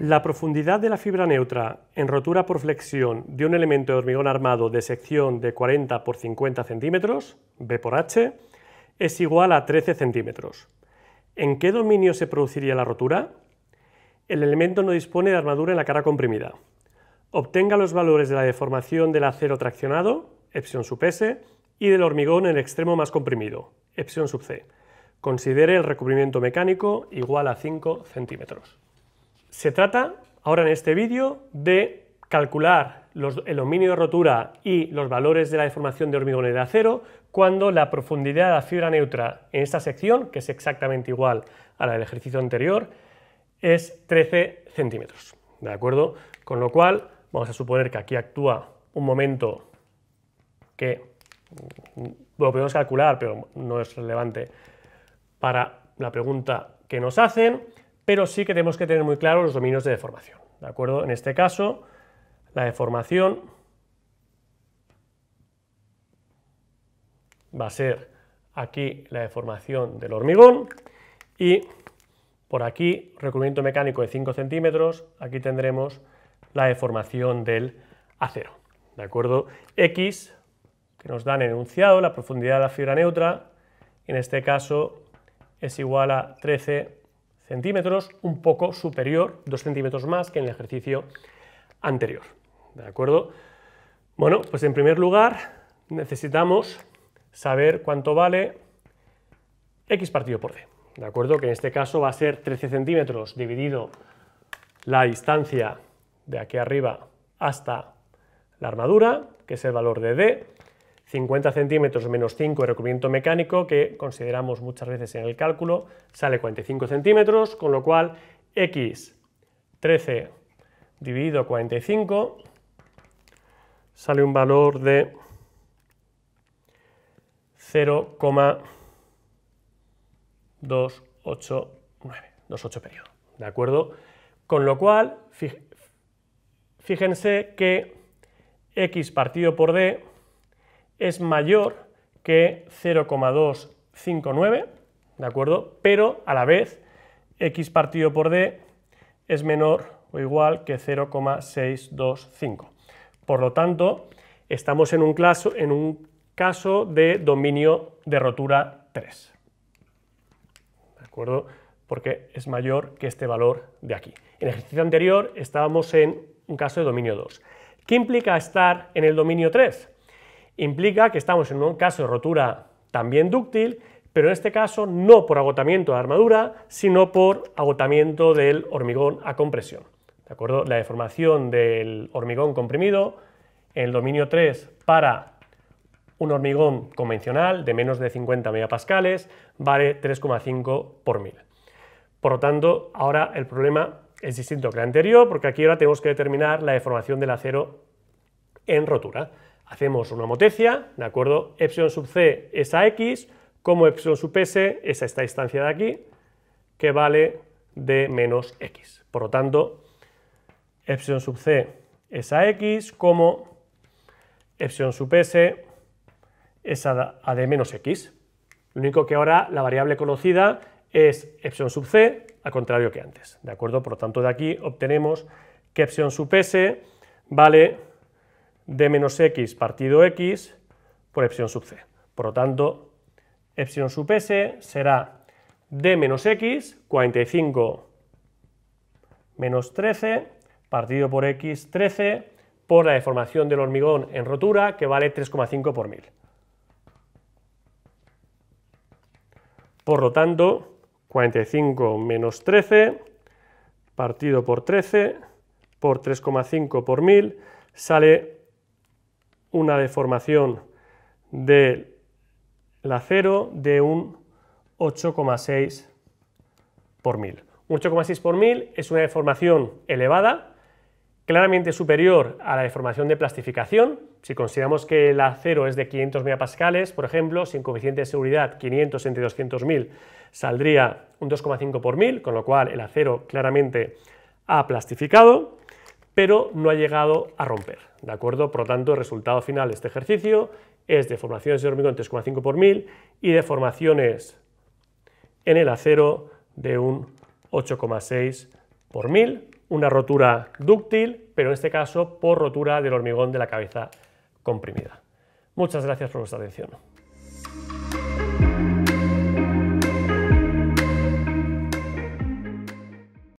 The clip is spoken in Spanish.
La profundidad de la fibra neutra en rotura por flexión de un elemento de hormigón armado de sección de 40 por 50 centímetros, B por H, es igual a 13 centímetros. ¿En qué dominio se produciría la rotura? El elemento no dispone de armadura en la cara comprimida. Obtenga los valores de la deformación del acero traccionado, epsilon sub S, y del hormigón en el extremo más comprimido, epsilon sub C. Considere el recubrimiento mecánico igual a 5 centímetros. Se trata ahora en este vídeo de calcular el dominio de rotura y los valores de la deformación de hormigón y de acero cuando la profundidad de la fibra neutra en esta sección, que es exactamente igual a la del ejercicio anterior, es 13 centímetros. ¿De acuerdo? Con lo cual, vamos a suponer que aquí actúa un momento que mm, lo podemos calcular, pero no es relevante para la pregunta que nos hacen pero sí que tenemos que tener muy claro los dominios de deformación. ¿De acuerdo? En este caso, la deformación va a ser aquí la deformación del hormigón y por aquí, recubrimiento mecánico de 5 centímetros, aquí tendremos la deformación del acero. ¿De acuerdo? X, que nos dan enunciado, la profundidad de la fibra neutra, en este caso es igual a 13 centímetros, un poco superior, 2 centímetros más que en el ejercicio anterior. ¿De acuerdo? Bueno, pues en primer lugar necesitamos saber cuánto vale x partido por d. ¿De acuerdo? Que en este caso va a ser 13 centímetros dividido la distancia de aquí arriba hasta la armadura, que es el valor de d, 50 centímetros menos 5 de recubrimiento mecánico, que consideramos muchas veces en el cálculo, sale 45 centímetros, con lo cual x 13 dividido 45 sale un valor de 0,289, 28 periodo, ¿de acuerdo? Con lo cual, fíjense que x partido por d es mayor que 0,259, ¿de acuerdo? Pero a la vez, x partido por d es menor o igual que 0,625. Por lo tanto, estamos en un, caso, en un caso de dominio de rotura 3. ¿De acuerdo? Porque es mayor que este valor de aquí. En el ejercicio anterior estábamos en un caso de dominio 2. ¿Qué implica estar en el dominio 3? implica que estamos en un caso de rotura también dúctil, pero en este caso no por agotamiento de armadura, sino por agotamiento del hormigón a compresión. ¿De acuerdo? La deformación del hormigón comprimido en el dominio 3 para un hormigón convencional de menos de 50 megapascales vale 3,5 por mil. Por lo tanto, ahora el problema es distinto que el anterior, porque aquí ahora tenemos que determinar la deformación del acero en rotura. Hacemos una motecia, ¿de acuerdo? Epsilon sub c es a x, como epsilon sub s es a esta distancia de aquí, que vale de menos x. Por lo tanto, epsilon sub c es a x, como epsilon sub s es a, a de menos x. Lo único que ahora la variable conocida es epsilon sub c, al contrario que antes, ¿de acuerdo? Por lo tanto, de aquí obtenemos que epsilon sub s vale d menos x partido x por epsilon sub c. Por lo tanto, epsilon sub s será d menos x, 45 menos 13, partido por x, 13, por la deformación del hormigón en rotura, que vale 3,5 por 1000. Por lo tanto, 45 menos 13, partido por 13, por 3,5 por 1000, sale una deformación del acero de un 8,6 por mil. Un 8,6 por mil es una deformación elevada, claramente superior a la deformación de plastificación. Si consideramos que el acero es de 500 megapascales, por ejemplo, sin coeficiente de seguridad 500 entre 200.000 saldría un 2,5 por mil, con lo cual el acero claramente ha plastificado pero no ha llegado a romper, ¿de acuerdo? Por lo tanto, el resultado final de este ejercicio es deformaciones de hormigón 3,5 por 1000 y deformaciones en el acero de un 8,6 por 1000, una rotura dúctil, pero en este caso por rotura del hormigón de la cabeza comprimida. Muchas gracias por vuestra atención.